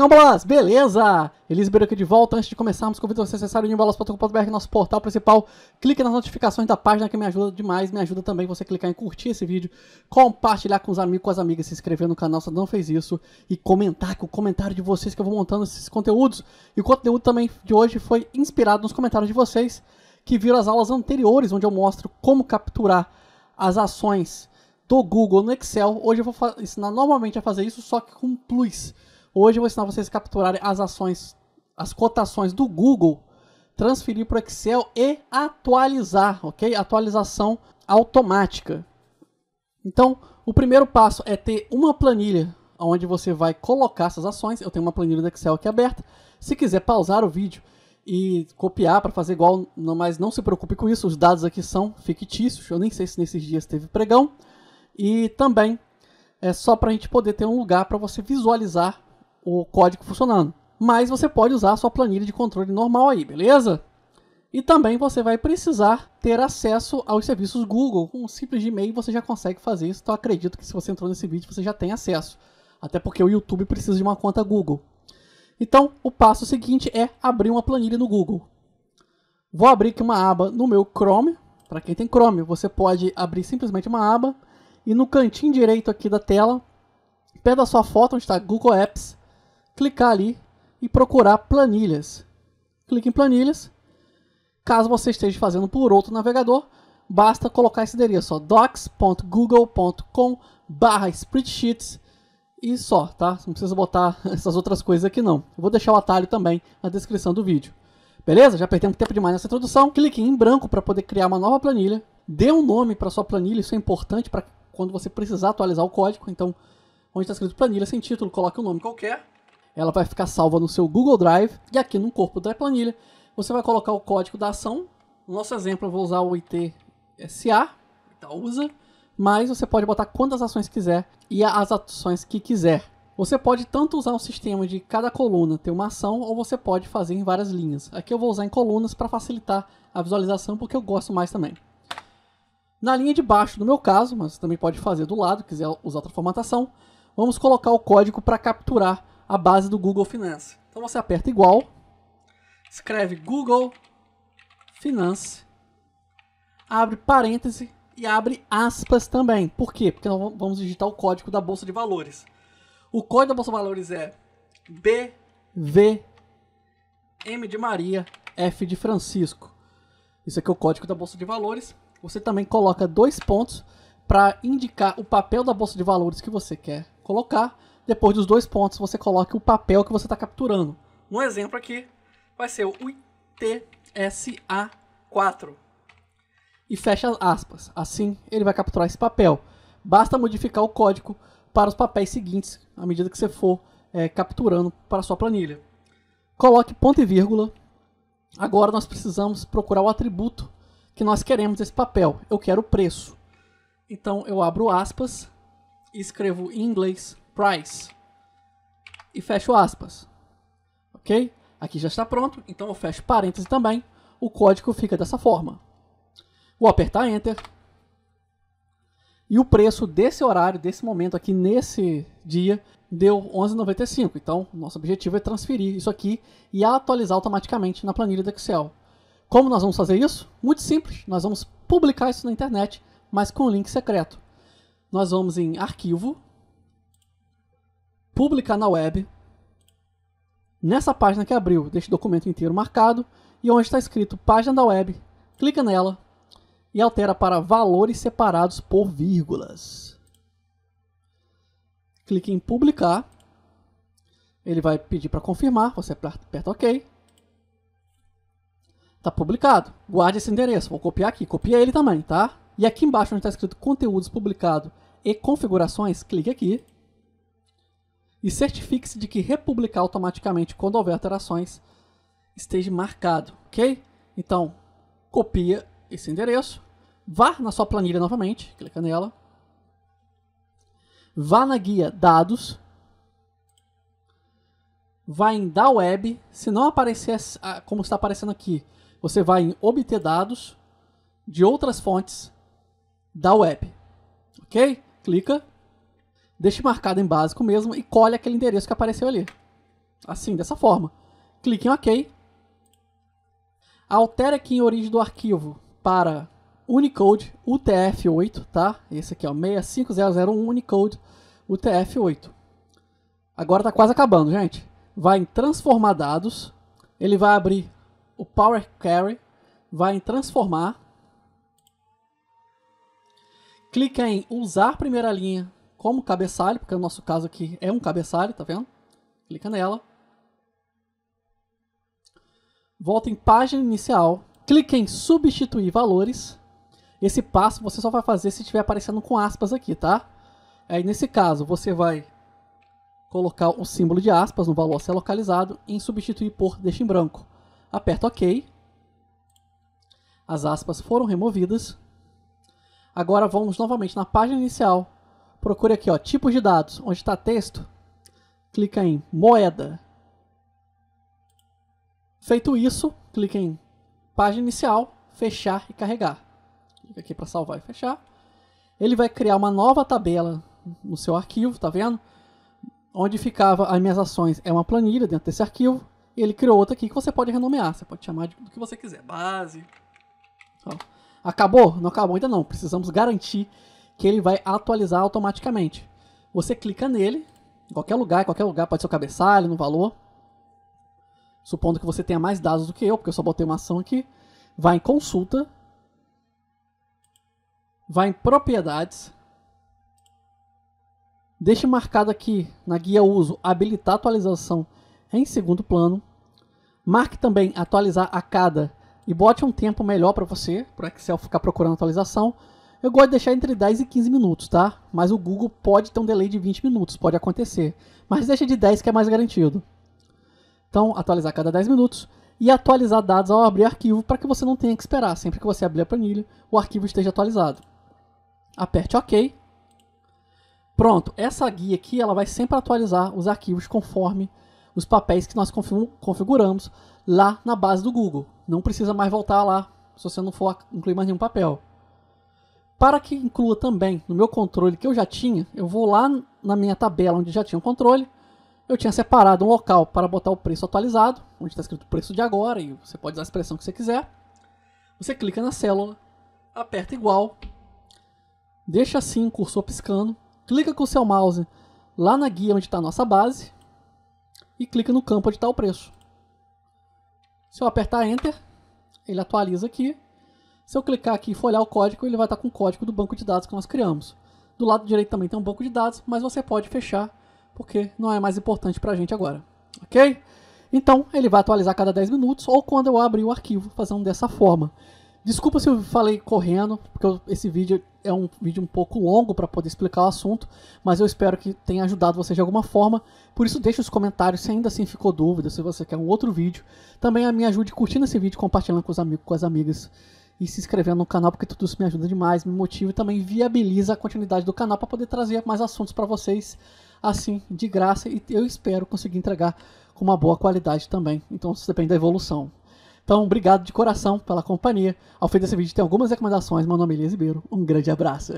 Jogamblas, beleza? Elis Beiro aqui de volta. Antes de começarmos, convido você a acessar o nimbalas.com.br, nosso portal principal. Clique nas notificações da página que me ajuda demais. Me ajuda também você clicar em curtir esse vídeo, compartilhar com os amigos, com as amigas, se inscrever no canal se não fez isso e comentar com o comentário de vocês que eu vou montando esses conteúdos. E o conteúdo também de hoje foi inspirado nos comentários de vocês que viram as aulas anteriores, onde eu mostro como capturar as ações do Google no Excel. Hoje eu vou ensinar normalmente a fazer isso, só que com plus. Hoje eu vou ensinar vocês a capturarem as ações, as cotações do Google, transferir para o Excel e atualizar, ok? Atualização automática. Então, o primeiro passo é ter uma planilha onde você vai colocar essas ações. Eu tenho uma planilha do Excel aqui aberta. Se quiser pausar o vídeo e copiar para fazer igual, mas não se preocupe com isso, os dados aqui são fictícios, eu nem sei se nesses dias teve pregão. E também é só para a gente poder ter um lugar para você visualizar o código funcionando. Mas você pode usar a sua planilha de controle normal aí, beleza? E também você vai precisar ter acesso aos serviços Google. Com um simples Gmail você já consegue fazer isso. Então acredito que se você entrou nesse vídeo você já tem acesso. Até porque o YouTube precisa de uma conta Google. Então o passo seguinte é abrir uma planilha no Google. Vou abrir aqui uma aba no meu Chrome. Para quem tem Chrome, você pode abrir simplesmente uma aba e no cantinho direito aqui da tela, perto da sua foto, onde está Google Apps, clicar ali e procurar planilhas. Clique em planilhas. Caso você esteja fazendo por outro navegador, basta colocar esse endereço, docs.google.com spreadsheets e só, tá? Não precisa botar essas outras coisas aqui não. Eu vou deixar o atalho também na descrição do vídeo. Beleza? Já perdemos tempo demais nessa introdução. Clique em branco para poder criar uma nova planilha. Dê um nome para sua planilha, isso é importante para quando você precisar atualizar o código. Então, onde está escrito planilha sem título, coloque um nome qualquer ela vai ficar salva no seu Google Drive e aqui no corpo da planilha você vai colocar o código da ação. No nosso exemplo, eu vou usar o ITSA, tá, usa? mas você pode botar quantas ações quiser e as ações que quiser. Você pode tanto usar um sistema de cada coluna ter uma ação, ou você pode fazer em várias linhas. Aqui eu vou usar em colunas para facilitar a visualização, porque eu gosto mais também. Na linha de baixo, no meu caso, mas você também pode fazer do lado, quiser usar outra formatação, vamos colocar o código para capturar a base do Google Finance. Então você aperta igual, escreve Google Finance, abre parêntese e abre aspas também. Por quê? Porque nós vamos digitar o código da Bolsa de Valores. O código da Bolsa de Valores é BV M de Maria, F de Francisco. Isso aqui é o código da Bolsa de Valores. Você também coloca dois pontos para indicar o papel da Bolsa de Valores que você quer colocar depois dos dois pontos, você coloque o papel que você está capturando. Um exemplo aqui vai ser o ITSA4. E fecha aspas. Assim, ele vai capturar esse papel. Basta modificar o código para os papéis seguintes, à medida que você for é, capturando para a sua planilha. Coloque ponto e vírgula. Agora nós precisamos procurar o atributo que nós queremos desse papel. Eu quero o preço. Então eu abro aspas, escrevo em inglês price. E fecho aspas. Ok? Aqui já está pronto, então eu fecho parênteses também. O código fica dessa forma. Vou apertar Enter. E o preço desse horário, desse momento aqui, nesse dia, deu 11,95. Então, nosso objetivo é transferir isso aqui e atualizar automaticamente na planilha do Excel. Como nós vamos fazer isso? Muito simples, nós vamos publicar isso na internet, mas com um link secreto. Nós vamos em Arquivo, publicar na web, nessa página que abriu deste documento inteiro marcado e onde está escrito página da web, clica nela e altera para valores separados por vírgulas. Clique em publicar. Ele vai pedir para confirmar, você aperta OK. Está publicado. Guarde esse endereço, vou copiar aqui, copia ele também, tá? E aqui embaixo onde está escrito conteúdos publicado e configurações, clique aqui e certifique-se de que republicar automaticamente quando houver alterações esteja marcado, ok? Então, copia esse endereço, vá na sua planilha novamente, clica nela, vá na guia Dados, vai em Da Web, se não aparecer ah, como está aparecendo aqui, você vai em Obter Dados de outras fontes da Web, ok? Clica deixe marcado em básico mesmo e colhe aquele endereço que apareceu ali. Assim, dessa forma. Clique em OK. Altere aqui em origem do arquivo para Unicode UTF-8, tá? Esse aqui, o 65001 Unicode UTF-8. Agora tá quase acabando, gente. Vai em transformar dados, ele vai abrir o Power Query, vai em transformar, clica em usar primeira linha como cabeçalho, porque o nosso caso aqui é um cabeçalho, tá vendo? Clica nela. Volta em página inicial, clique em substituir valores. Esse passo você só vai fazer se estiver aparecendo com aspas aqui, tá? Aí nesse caso você vai colocar o símbolo de aspas no valor a ser localizado e substituir por deixa em branco. Aperta OK. As aspas foram removidas. Agora vamos novamente na página inicial, procure aqui, ó, tipos de dados, onde está texto, clica em moeda. Feito isso, clica em página inicial, fechar e carregar. Clica aqui para salvar e fechar. Ele vai criar uma nova tabela no seu arquivo, tá vendo? Onde ficava as minhas ações é uma planilha dentro desse arquivo. E ele criou outra aqui que você pode renomear, você pode chamar de, do que você quiser, base. Ó. Acabou? Não acabou ainda não. Precisamos garantir que ele vai atualizar automaticamente. Você clica nele, em qualquer lugar, em qualquer lugar, pode ser o cabeçalho, no valor. Supondo que você tenha mais dados do que eu, porque eu só botei uma ação aqui. Vai em consulta. Vai em propriedades. Deixe marcado aqui na guia uso habilitar atualização em segundo plano. Marque também atualizar a cada e bote um tempo melhor para você, para o Excel ficar procurando atualização. Eu gosto de deixar entre 10 e 15 minutos, tá? Mas o Google pode ter um delay de 20 minutos, pode acontecer. Mas deixa de 10 que é mais garantido. Então, atualizar cada 10 minutos e atualizar dados ao abrir arquivo para que você não tenha que esperar. Sempre que você abrir a planilha, o arquivo esteja atualizado. Aperte OK. Pronto, essa guia aqui ela vai sempre atualizar os arquivos conforme os papéis que nós configuramos lá na base do Google. Não precisa mais voltar lá se você não for incluir mais nenhum papel. Para que inclua também no meu controle que eu já tinha, eu vou lá na minha tabela onde já tinha o controle. Eu tinha separado um local para botar o preço atualizado, onde está escrito o preço de agora, e você pode usar a expressão que você quiser. Você clica na célula, aperta igual, deixa assim o cursor piscando, clica com o seu mouse lá na guia onde está a nossa base e clica no campo onde está o preço. Se eu apertar Enter, ele atualiza aqui se eu clicar aqui e folhear o código, ele vai estar com o código do banco de dados que nós criamos. Do lado direito também tem um banco de dados, mas você pode fechar, porque não é mais importante para a gente agora. Ok? Então, ele vai atualizar a cada 10 minutos, ou quando eu abrir o arquivo, fazendo dessa forma. Desculpa se eu falei correndo, porque esse vídeo é um vídeo um pouco longo para poder explicar o assunto, mas eu espero que tenha ajudado você de alguma forma. Por isso, deixe os comentários se ainda assim ficou dúvida, se você quer um outro vídeo. Também me ajude curtindo esse vídeo, compartilhando com os amigos, com as amigas e se inscrever no canal, porque tudo isso me ajuda demais, me motiva e também viabiliza a continuidade do canal para poder trazer mais assuntos para vocês assim, de graça, e eu espero conseguir entregar com uma boa qualidade também. Então isso depende da evolução. Então, obrigado de coração pela companhia. Ao fim desse vídeo tem algumas recomendações. Meu nome é Elias Ribeiro. Um grande abraço.